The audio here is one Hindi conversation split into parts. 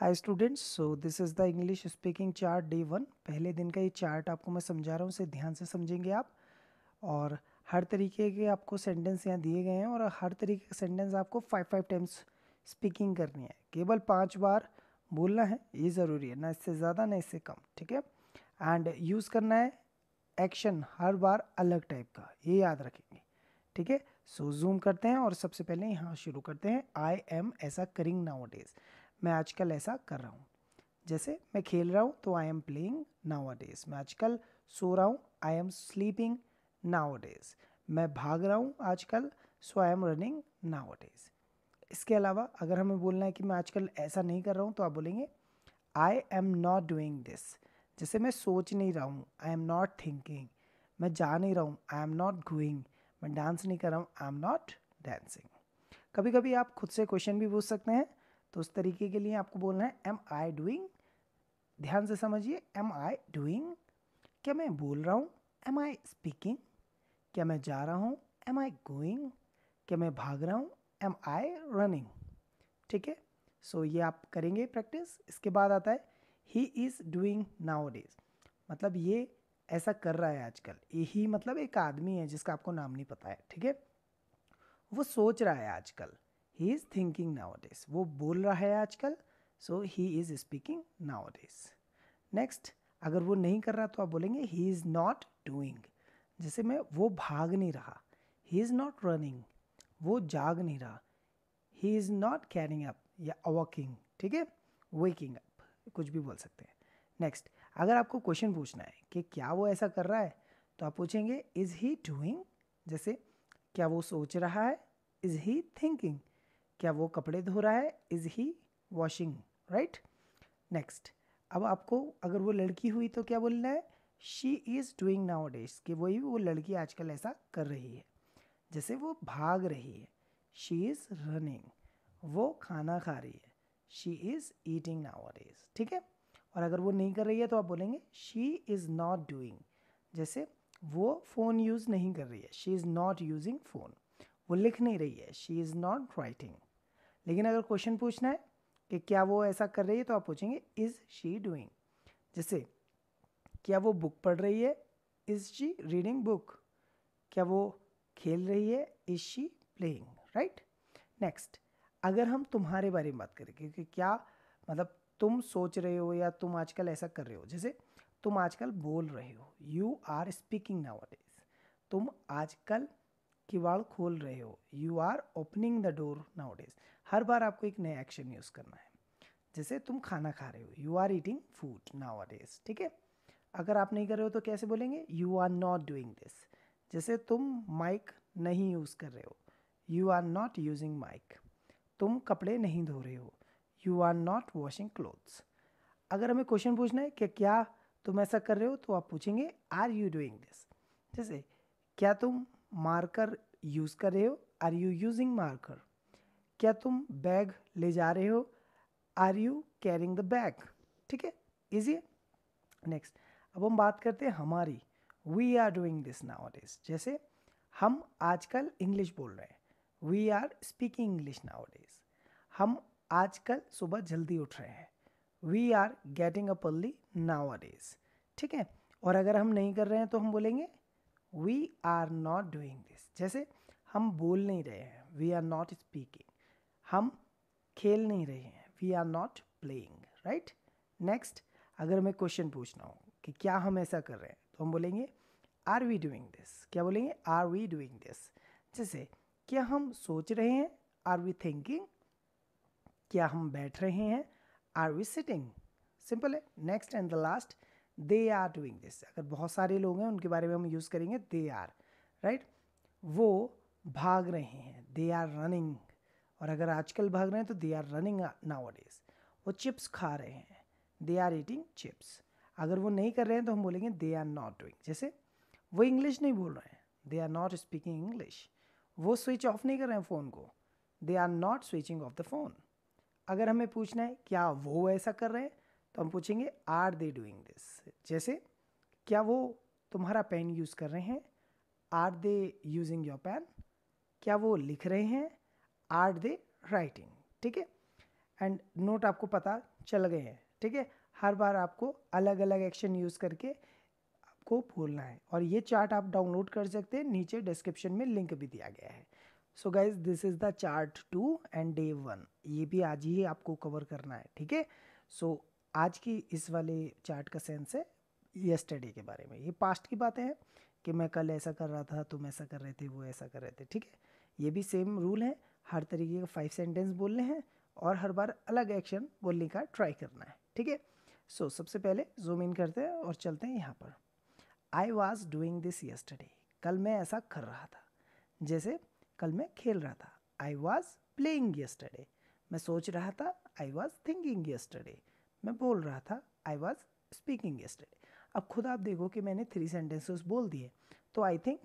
high students so this is the English speaking chart day one पहले दिन का ये चार्ट आपको मैं समझा रहा हूँ उसे ध्यान से समझेंगे आप और हर तरीके के आपको सेंटेंस यहाँ दिए गए हैं और हर तरीके के सेंटेंस आपको फाइव फाइव टाइम्स स्पीकिंग करनी है केवल पाँच बार बोलना है ये ज़रूरी है ना इससे ज़्यादा ना इससे कम ठीक है एंड यूज़ करना है एक्शन हर बार अलग टाइप का ये याद रखेंगे ठीक है सो जूम करते हैं और सबसे पहले यहाँ शुरू करते हैं आई एम ऐसा करिंग नाउ डेज़ मैं आजकल ऐसा कर रहा हूँ जैसे मैं खेल रहा हूँ तो I am playing nowadays मैं आजकल सो रहा हूँ I am sleeping nowadays मैं भाग रहा हूँ आजकल so I am running nowadays इसके अलावा अगर हमें बोलना है कि मैं आजकल ऐसा नहीं कर रहा हूँ तो आप बोलेंगे I am not doing this जैसे मैं सोच नहीं रहा हूँ आई एम नॉट थिंकिंग मैं जा नहीं रहा हूँ आई एम नॉट गोइंग मैं डांस नहीं कर रहा हूँ आई एम नॉट डांसिंग कभी कभी आप खुद से क्वेश्चन भी पूछ सकते हैं तो उस तरीके के लिए आपको बोलना है एम आई डूइंग ध्यान से समझिए एम आई डूइंग क्या मैं बोल रहा हूँ एम आई स्पीकिंग क्या मैं जा रहा हूँ एम आई गोइंग क्या मैं भाग रहा हूँ एम आई रनिंग ठीक है सो ये आप करेंगे प्रैक्टिस इसके बाद आता है he is doing nowadays मतलब ये ऐसा कर रहा है आजकल यही मतलब एक आदमी है जिसका आपको नाम नहीं पता है ठीक है वो सोच रहा है आजकल he is thinking nowadays वो बोल रहा है आजकल so he is speaking nowadays next अगर वो नहीं कर रहा तो आप बोलेंगे ही इज़ नॉट डूइंग जैसे मैं वो भाग नहीं रहा ही इज़ नॉट रनिंग वो जाग नहीं रहा he is not caring up या अवॉकिंग ठीक है वेकिंग अप कुछ भी बोल सकते हैं नेक्स्ट अगर आपको क्वेश्चन पूछना है कि क्या वो ऐसा कर रहा है तो आप पूछेंगे इज़ ही डूइंग जैसे क्या वो सोच रहा है इज़ ही थिंकिंग क्या वो कपड़े धो रहा है is he washing right next अब आपको अगर वो लड़की हुई तो क्या बोलना है she is doing nowadays कि वही वो लड़की आजकल ऐसा कर रही है जैसे वो भाग रही है शी इज़ रनिंग वो खाना खा रही है she is eating nowadays ठीक है और अगर वो नहीं कर रही है तो आप बोलेंगे शी इज़ नॉट डूइंग जैसे वो फ़ोन यूज़ नहीं कर रही है she is not using phone वो लिख नहीं रही है शी इज़ नॉट राइटिंग लेकिन अगर क्वेश्चन पूछना है कि क्या वो ऐसा कर रही है तो आप पूछेंगे इज़ शी डूइंग जैसे क्या वो बुक पढ़ रही है इज़ शी रीडिंग बुक क्या वो खेल रही है is she playing right next अगर हम तुम्हारे बारे में बात करें क्योंकि क्या मतलब तुम सोच रहे हो या तुम आजकल ऐसा कर रहे हो जैसे तुम आजकल बोल रहे हो यू आर स्पीकिंग नाउ तुम आजकल वाल खोल रहे हो you are opening the door nowadays हर बार आपको एक नया एक्शन यूज़ करना है जैसे तुम खाना खा रहे हो you are eating food nowadays ठीक है अगर आप नहीं कर रहे हो तो कैसे बोलेंगे you are not doing this जैसे तुम माइक नहीं यूज़ कर रहे हो you are not using mike तुम कपड़े नहीं धो रहे हो you are not washing clothes अगर हमें क्वेश्चन पूछना है कि क्या तुम ऐसा कर रहे हो तो आप पूछेंगे आर यू डूइंग दिस जैसे क्या तुम मार्कर यूज़ कर रहे हो आर यू यूजिंग मार्कर क्या तुम बैग ले जा रहे हो are you carrying the bag ठीक है इजी है नेक्स्ट अब हम बात करते हैं हमारी we are doing this nowadays जैसे हम आजकल इंग्लिश बोल रहे हैं we are speaking English nowadays हम आजकल सुबह जल्दी उठ रहे हैं वी आर गेटिंग अ पल्ली नाउ डेज ठीक है और अगर हम नहीं कर रहे हैं तो हम बोलेंगे we are not doing this जैसे हम बोल नहीं रहे हैं वी आर नॉट स्पीकिंग हम खेल नहीं रहे हैं we are not playing right next अगर मैं क्वेश्चन पूछना हूँ कि क्या हम ऐसा कर रहे हैं तो हम बोलेंगे आर वी डूइंग दिस क्या बोलेंगे आर वी डूइंग दिस जैसे क्या हम सोच रहे हैं आर वी थिंकिंग क्या हम बैठ रहे हैं आर वी सिटिंग सिंपल है next and the last they are doing this अगर बहुत सारे लोग हैं उनके बारे में हम यूज़ करेंगे दे आर राइट वो भाग रहे हैं दे आर रनिंग और अगर आजकल भाग रहे हैं तो they are running nowadays वो चिप्स खा रहे हैं दे आर ईटिंग चिप्स अगर वो नहीं कर रहे हैं तो हम बोलेंगे दे आर नॉट डूइंग जैसे वो इंग्लिश नहीं बोल रहे हैं they are not speaking English वो स्विच ऑफ नहीं कर रहे हैं फ़ोन को they are not switching off the phone अगर हमें पूछना है क्या वो ऐसा कर रहे हैं तो हम पूछेंगे आर दे डूइंग दिस जैसे क्या वो तुम्हारा पेन यूज़ कर रहे हैं are they using your pen क्या वो लिख रहे हैं आर दे राइटिंग ठीक है एंड नोट आपको पता चल गए हैं ठीक है हर बार आपको अलग अलग एक्शन यूज़ करके आपको बोलना है और ये चार्ट आप डाउनलोड कर सकते हैं नीचे डिस्क्रिप्शन में लिंक भी दिया गया है so guys this is the chart two and day one ये भी आज ही आपको कवर करना है ठीक है सो आज की इस वाले चार्ट का सेंस है यस्टरडे के बारे में ये पास्ट की बातें हैं कि मैं कल ऐसा कर रहा था तुम ऐसा कर रहे थे वो ऐसा कर रहे थे ठीक है ये भी सेम रूल है हर तरीके का फाइव सेंटेंस बोलने हैं और हर बार अलग एक्शन बोलने का ट्राई करना है ठीक है सो सबसे पहले जूम इन करते हैं और चलते हैं यहाँ पर I was doing this yesterday कल मैं ऐसा कर रहा था जैसे कल मैं खेल रहा था आई वॉज प्लेइंग यस्टरडे मैं सोच रहा था आई वॉज थिंकिंग यस्टरडे मैं बोल रहा था आई वॉज स्पीकिंग येस्टरडे अब खुद आप देखो कि मैंने थ्री सेंटेंसेस बोल दिए तो I think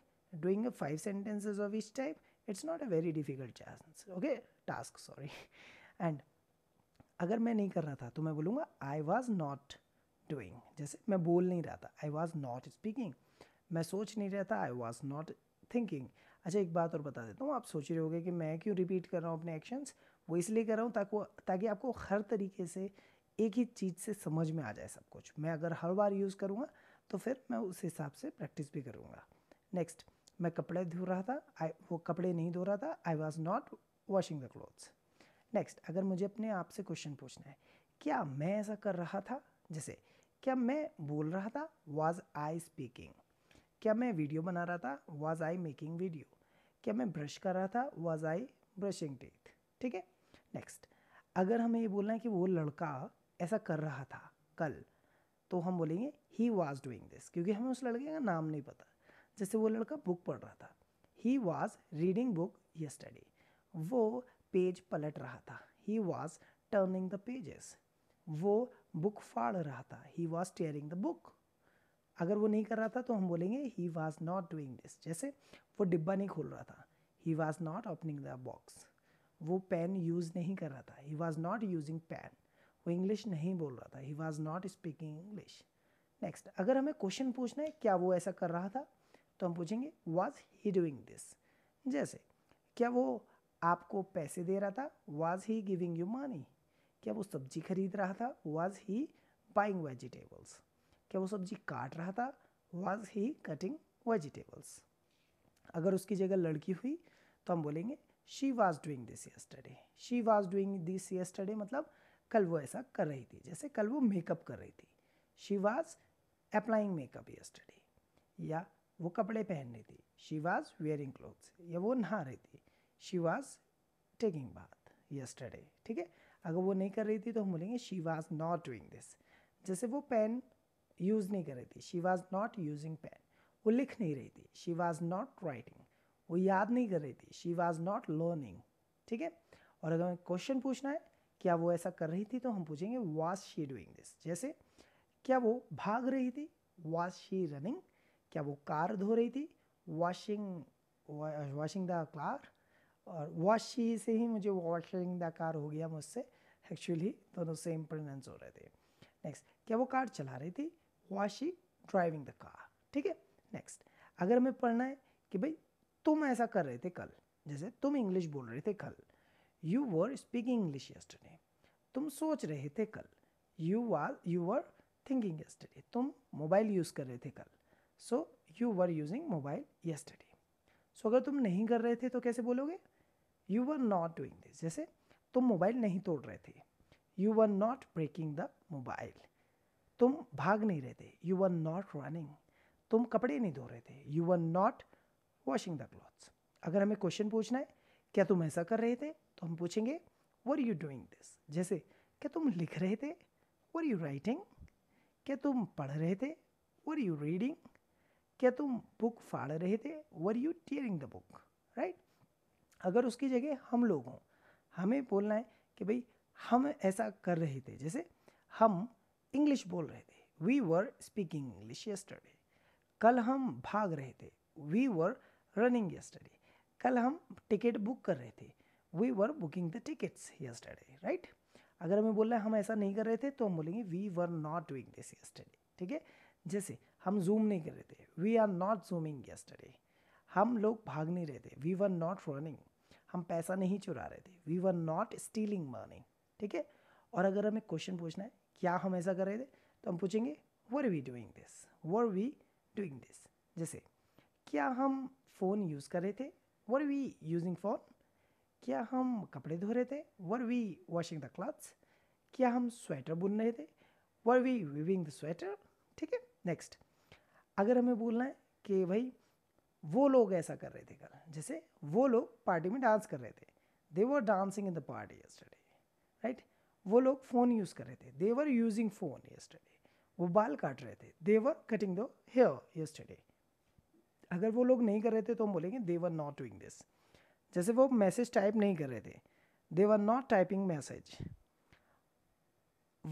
doing five sentences of each type it's not a very difficult chance okay task sorry and अगर मैं नहीं कर रहा था तो मैं बोलूँगा आई वॉज नॉट डूइंग जैसे मैं बोल नहीं रहा था आई वॉज नॉट स्पीकिंग मैं सोच नहीं रहा था आई वॉज नॉट थिंकिंग अच्छा एक बात और बता देता हूँ आप सोच रहे होगे कि मैं क्यों रिपीट कर रहा हूँ अपने एक्शंस वो इसलिए कर रहा हूँ ताकि ताकि आपको हर तरीके से एक ही चीज़ से समझ में आ जाए सब कुछ मैं अगर हर बार यूज़ करूँगा तो फिर मैं उस हिसाब से प्रैक्टिस भी करूँगा नेक्स्ट मैं कपड़े धो रहा था आई वो कपड़े नहीं धो रहा था I was not washing the clothes next अगर मुझे अपने आप से क्वेश्चन पूछना है क्या मैं ऐसा कर रहा था जैसे क्या मैं बोल रहा था वॉज आई स्पीकिंग क्या मैं वीडियो बना रहा था वॉज आई मेकिंग वीडियो क्या मैं ब्रश कर रहा था वॉज आई ब्रशिंग टीथ ठीक है नेक्स्ट अगर हमें ये बोलना है कि वो लड़का ऐसा कर रहा था कल तो हम बोलेंगे ही वॉज डूइंग दिस क्योंकि हमें उस लड़के का नाम नहीं पता जैसे वो लड़का बुक पढ़ रहा था he was reading book study वो पेज पलट रहा था he was turning the pages वो बुक फाड़ रहा था he was tearing the book अगर वो नहीं कर रहा था तो हम बोलेंगे he was not doing this जैसे वो डिब्बा नहीं खोल रहा था he was not opening the box वो पेन यूज़ नहीं कर रहा था he was not using pen वो इंग्लिश नहीं बोल रहा था he was not speaking English next अगर हमें क्वेश्चन पूछना है क्या वो ऐसा कर रहा था तो हम पूछेंगे वॉज ही डूइंग दिस जैसे क्या वो आपको पैसे दे रहा था was he giving you money क्या वो सब्जी खरीद रहा था वॉज ही बाइंग वेजिटेबल्स क्या वो सब्जी काट रहा था वॉज ही कटिंग वेजिटेबल्स अगर उसकी जगह लड़की हुई तो हम बोलेंगे she was doing this yesterday she was doing this yesterday मतलब कल वो ऐसा कर रही थी जैसे कल वो मेकअप कर रही थी she was applying makeup yesterday या वो कपड़े पहन रही थी शी वॉज वेयरिंग क्लोथ्स या वो नहा रही थी she was taking bath yesterday ठीक है अगर वो नहीं कर रही थी तो हम बोलेंगे she was not doing this जैसे वो पेन यूज़ नहीं कर रही थी she was not using pen वो लिख नहीं रही थी शी वॉज नॉट राइटिंग वो याद नहीं कर रही थी शी वॉज नॉट लर्निंग ठीक है और अगर हमें क्वेश्चन पूछना है क्या वो ऐसा कर रही थी तो हम पूछेंगे वॉज शी डूइंग दिस जैसे क्या वो भाग रही थी वॉज शी रनिंग क्या वो कार धो रही थी वॉशिंग वॉशिंग द कार और वॉश शी से ही मुझे वॉशिंग द कार हो गया मुझसे एक्चुअली दोनों सेम प्रोनाउंस हो रहे थे नेक्स्ट क्या वो कार चला रही थी was she driving the car ठीक है नेक्स्ट अगर हमें पढ़ना है कि भाई तुम ऐसा कर रहे थे कल जैसे तुम इंग्लिश बोल रहे थे कल you were speaking English yesterday तुम सोच रहे थे कल you are you were thinking yesterday तुम मोबाइल यूज़ कर रहे थे कल so you were using mobile yesterday so अगर तुम नहीं कर रहे थे तो कैसे बोलोगे you were not doing this जैसे तुम मोबाइल नहीं तोड़ रहे थे you were not breaking the mobile तुम भाग नहीं रहे थे यू वर नॉट रनिंग तुम कपड़े नहीं धो रहे थे you were not washing the clothes अगर हमें क्वेश्चन पूछना है क्या तुम ऐसा कर रहे थे तो हम पूछेंगे वर यू डूइंग दिस जैसे क्या तुम लिख रहे थे वर यू राइटिंग क्या तुम पढ़ रहे थे वर यू रीडिंग क्या तुम बुक फाड़ रहे थे were you tearing the book right अगर उसकी जगह हम लोग हों हमें बोलना है कि भाई हम ऐसा कर रहे थे जैसे हम इंग्लिश बोल रहे थे we were speaking English yesterday कल हम भाग रहे थे वी वर रनिंग यस्टरडे कल हम टिकट बुक कर रहे थे we were booking the tickets yesterday right अगर हमें रहे हैं हम ऐसा नहीं कर रहे थे तो हम बोलेंगे we were not doing this yesterday ठीक है जैसे हम जूम नहीं कर रहे थे we are not zooming yesterday हम लोग भाग नहीं रहे थे वी वर नॉट रनिंग हम पैसा नहीं चुरा रहे थे we were not stealing money ठीक है और अगर हमें क्वेश्चन पूछना है क्या हम ऐसा कर रहे थे तो हम पूछेंगे were we doing this were we doing this जैसे क्या हम फ़ोन यूज़ कर रहे थे वर वी यूजिंग फ़ोन क्या हम कपड़े धो रहे थे were we washing the clothes क्या हम स्वेटर बुन रहे थे were we weaving the sweater ठीक है नेक्स्ट अगर हमें बोलना है कि भाई वो लोग ऐसा कर रहे थे कल जैसे वो लोग पार्टी में डांस कर रहे थे they were dancing in the party yesterday right वो लोग फ़ोन यूज़ कर रहे थे they were using phone yesterday वो बाल काट रहे थे they were cutting the hair yesterday अगर वो लोग नहीं कर रहे थे तो हम बोलेंगे they were not doing this जैसे वो मैसेज टाइप नहीं कर रहे थे they were not typing message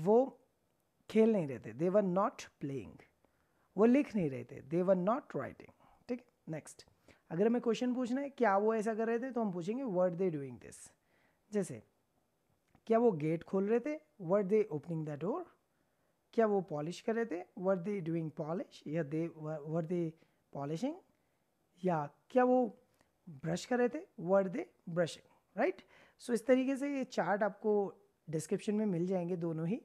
वो खेल नहीं रहे थे दे वर नॉट प्लेइंग वो लिख नहीं रहे थे दे वर नॉट राइटिंग ठीक है नेक्स्ट अगर हमें क्वेश्चन पूछना है क्या वो ऐसा कर रहे थे तो हम पूछेंगे वर्ड दे डूइंग दिस जैसे क्या वो गेट खोल रहे थे were they opening the door क्या वो पॉलिश कर रहे थे वर्ड दे डूइंग पॉलिश या दे वर दे पॉलिशिंग या क्या वो ब्रश कर रहे थे वर दे ब्रशिंग राइट सो इस तरीके से ये चार्ट आपको डिस्क्रिप्शन में मिल जाएंगे दोनों ही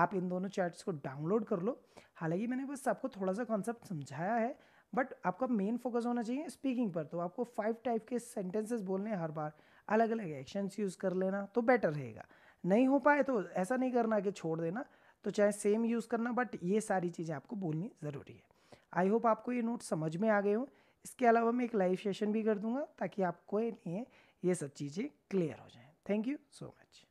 आप इन दोनों चार्ट्स को डाउनलोड कर लो हालांकि मैंने बस आपको थोड़ा सा कॉन्सेप्ट समझाया है बट आपका मेन फोकस होना चाहिए स्पीकिंग पर तो आपको फाइव टाइप के सेंटेंसेस बोलने हर बार अलग अलग एक्शंस यूज़ कर लेना तो बेटर रहेगा नहीं हो पाए तो ऐसा नहीं करना कि छोड़ देना तो चाहे सेम यूज़ करना बट ये सारी चीज़ें आपको बोलनी ज़रूरी है आई होप आपको ये नोट समझ में आ गए हों इसके अलावा मैं एक लाइव सेशन भी कर दूंगा ताकि आपको ये ये सब चीज़ें क्लियर हो जाएँ थैंक यू सो मच